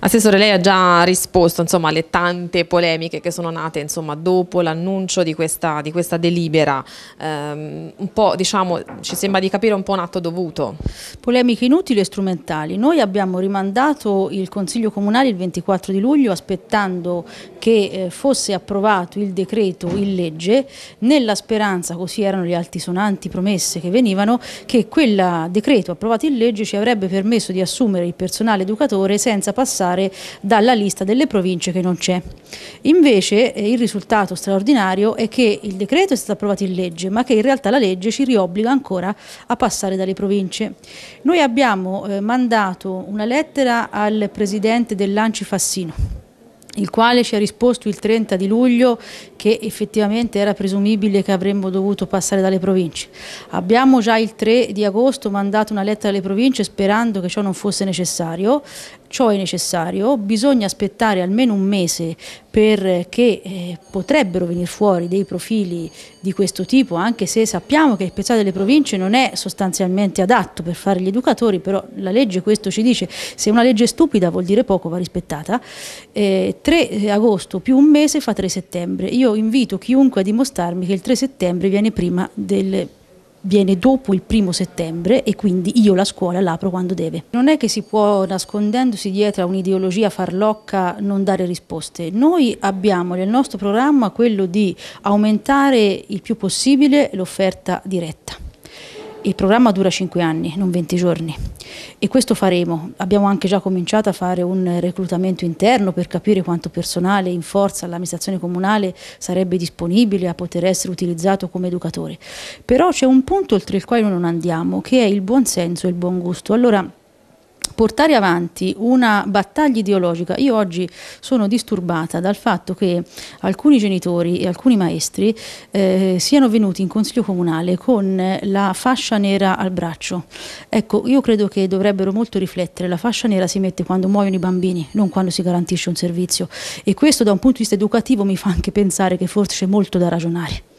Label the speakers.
Speaker 1: Assessore, lei ha già risposto insomma, alle tante polemiche che sono nate insomma, dopo l'annuncio di, di questa, delibera. Um, diciamo, ci sembra di capire un po' un atto dovuto. Polemiche inutili e strumentali. Noi abbiamo rimandato il Consiglio Comunale il 24 di luglio aspettando che eh, fosse approvato il decreto in legge nella speranza, così erano le altisonanti promesse che venivano, che quel decreto approvato in legge ci avrebbe permesso di assumere il personale educatore senza passare dalla lista delle province che non c'è. Invece eh, il risultato straordinario è che il decreto è stato approvato in legge, ma che in realtà la legge ci riobbliga ancora a passare dalle province. Noi abbiamo eh, mandato una lettera al presidente dell'Anci Fassino il quale ci ha risposto il 30 di luglio che effettivamente era presumibile che avremmo dovuto passare dalle province. Abbiamo già il 3 di agosto mandato una lettera alle province sperando che ciò non fosse necessario, ciò è necessario, bisogna aspettare almeno un mese perché eh, eh, potrebbero venire fuori dei profili di questo tipo, anche se sappiamo che il pezzato delle province non è sostanzialmente adatto per fare gli educatori, però la legge questo ci dice, se una legge è stupida vuol dire poco, va rispettata, eh, 3 eh, agosto più un mese fa 3 settembre, io invito chiunque a dimostrarmi che il 3 settembre viene prima del viene dopo il primo settembre e quindi io la scuola l'apro quando deve. Non è che si può nascondendosi dietro a un'ideologia farlocca non dare risposte. Noi abbiamo nel nostro programma quello di aumentare il più possibile l'offerta diretta il programma dura 5 anni, non 20 giorni e questo faremo. Abbiamo anche già cominciato a fare un reclutamento interno per capire quanto personale in forza all'amministrazione comunale sarebbe disponibile a poter essere utilizzato come educatore. Però c'è un punto oltre il quale noi non andiamo che è il buon senso e il buon gusto. Allora, portare avanti una battaglia ideologica. Io oggi sono disturbata dal fatto che alcuni genitori e alcuni maestri eh, siano venuti in consiglio comunale con la fascia nera al braccio. Ecco, io credo che dovrebbero molto riflettere, la fascia nera si mette quando muoiono i bambini, non quando si garantisce un servizio e questo da un punto di vista educativo mi fa anche pensare che forse c'è molto da ragionare.